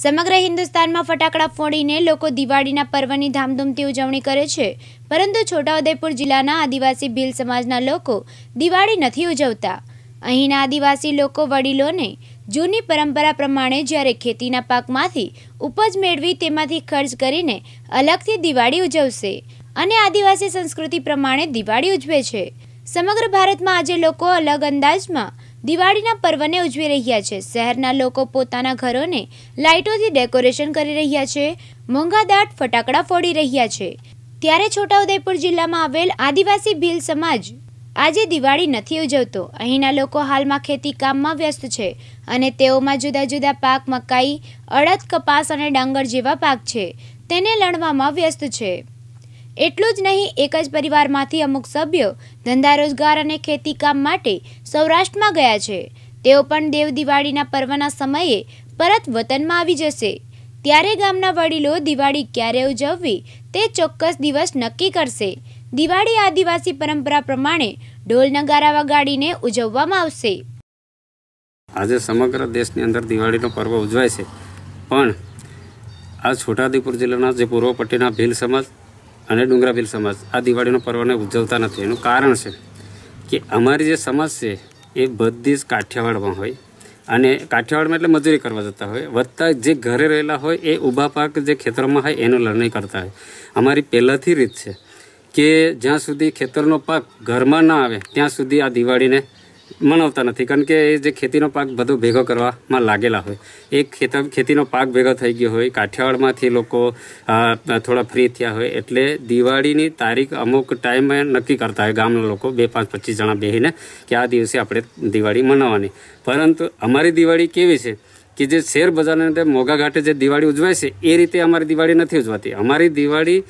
સમગ્ર હિન્દુસ્તાનમાં ફટાકડા ફોડીને લોકો દિવાળીના પર્વની ધામધૂમથી ઉજવણી કરે છે પરંતુ છોટાઉદેપુર જિલ્લાના આદિવાસી ભીલ સમાજના લોકો દિવાળી નથી ઉજવતા અહીંના આદિવાસી લોકો વડીલોને જૂની પરંપરા પ્રમાણે જ્યારે ખેતીના પાકમાંથી ઉપજ મેળવી તેમાંથી ખર્ચ કરીને અલગથી દિવાળી ઉજવશે અને આદિવાસી સંસ્કૃતિ પ્રમાણે દિવાળી ઉજવે છે સમગ્ર ભારતમાં આજે લોકો અલગ અંદાજમાં દિવાળીના પર્વને ઉજવી રહ્યા છે શહેરના લોકો પોતાના ઘરોને લાઇટોથી ડેકોરેશન કરી રહ્યા છે મોંઘાદાટ ફટાકડા ફોડી રહ્યા છે ત્યારે છોટાઉદેપુર જિલ્લામાં આવેલ આદિવાસી ભીલ સમાજ આજે દિવાળી નથી ઉજવતો અહીંના લોકો હાલમાં ખેતી કામમાં વ્યસ્ત છે અને તેઓમાં જુદા જુદા પાક મકાઈ અડદ કપાસ અને ડાંગર જેવા પાક છે તેને લણવામાં વ્યસ્ત છે એટલું જ નહીં એક જ પરિવારમાંથી અમુક સભ્યો ધંધા રોજગાર અને ખેતીકામ માટે સૌરાષ્ટ્રમાં ગયા છે તેઓ પણ દેવ દિવાળીના પર્વના સમયે પરત વતનમાં આવી જશે ત્યારે ગામના વડીલો દિવાળી ક્યારે ઉજવવી તે ચોક્કસ દિવસ નક્કી કરશે દિવાળી આદિવાસી પરંપરા પ્રમાણે ઢોલ નગારા વગાડીને ઉજવવામાં આવશે આજે સમગ્ર દેશની અંદર દિવાળીનો પર્વ ઉજવાય છે પણ આ છોટાઉદેપુર જિલ્લાના જે પૂર્વ પટ્ટીના ભીલ સમાજ અને ડુંગરાભીલ સમાજ આ દિવાળીનો પર્વને ઉજવતા નથી એનું કારણ છે કે અમારી જે સમાજ છે એ બધી જ કાઠિયાવાડમાં હોય અને કાઠિયાવાડમાં એટલે મજૂરી કરવા જતા હોય વધતા જે ઘરે રહેલા હોય એ ઊભા પાક જે ખેતરોમાં હોય એનો લણણી કરતા હોય અમારી પહેલાંથી રીત છે કે જ્યાં સુધી ખેતરનો પાક ઘરમાં ના આવે ત્યાં સુધી આ દિવાળીને મનાવતા નથી કારણ કે એ જે ખેતીનો પાક બધો ભેગો કરવામાં લાગેલા હોય એ ખેતર ખેતીનો પાક ભેગો થઈ ગયો હોય કાઠિયાવાડમાંથી લોકો થોડા ફ્રી થયા હોય એટલે દિવાળીની તારીખ અમુક ટાઈમે નક્કી કરતા હોય ગામના લોકો બે પાંચ પચીસ જણા બેસીને કે આ દિવસે આપણે દિવાળી મનાવવાની પરંતુ અમારી દિવાળી કેવી છે કે જે શેર બજારને અંદર મોઘા ઘાટે જે દિવાળી ઉજવાય છે એ રીતે અમારી દિવાળી નથી ઉજવાતી અમારી દિવાળી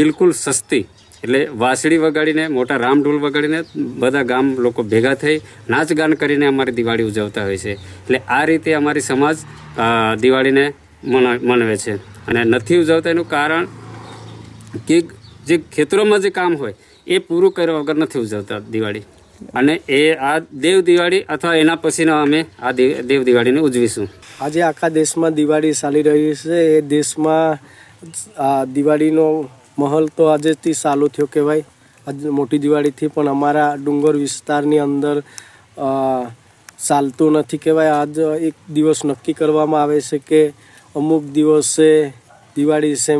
બિલકુલ સસ્તી એટલે વાંસળી વગાડીને મોટા રામ ઢોલ વગાડીને બધા ગામ લોકો ભેગા થઈ નાચ ગાન કરીને અમારી દિવાળી ઉજવતા હોય છે એટલે આ રીતે અમારી સમાજ દિવાળીને મનાવે છે અને નથી ઉજવતા એનું કારણ કે જે ખેતરોમાં જે કામ હોય એ પૂરું કર્યા વગર નથી ઉજવતા દિવાળી અને એ આ દેવ દિવાળી અથવા એના પછીના અમે આ દેવ દિવાળીને ઉજવીશું આજે આખા દેશમાં દિવાળી ચાલી રહી છે એ દેશમાં દિવાળીનો મહલ તો આજેથી ચાલુ થયો કહેવાય આજે મોટી દિવાળીથી પણ અમારા ડુંગર વિસ્તારની અંદર ચાલતું નથી કહેવાય આજ એક દિવસ નક્કી કરવામાં આવે છે કે અમુક દિવસે દિવાળી છે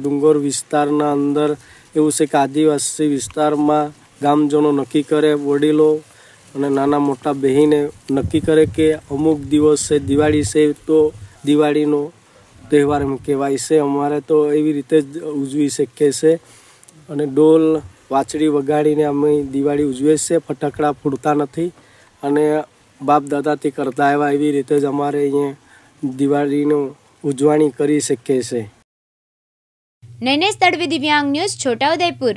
ડુંગર વિસ્તારના અંદર એવું છે કે આદિવાસી વિસ્તારમાં ગામજનો નક્કી કરે વડીલો અને નાના મોટા બહેને નક્કી કરે કે અમુક દિવસે દિવાળી છે તો દિવાળીનો તહેવાર એમ કહેવાય છે અમારે તો એવી રીતે જ ઉજવી શકીએ છે અને ડોલ વાછડી વગાડીને અમે દિવાળી ઉજવીએ છીએ ફટાકડા ફૂટતા નથી અને બાપ દાદાથી કરતા આવ્યા એવી રીતે જ અમારે અહીંયા દિવાળીનું ઉજવણી કરી શકીએ છીએ નૈનેશ તડવી દિવ્યાંગ ન્યૂઝ છોટાઉદેપુર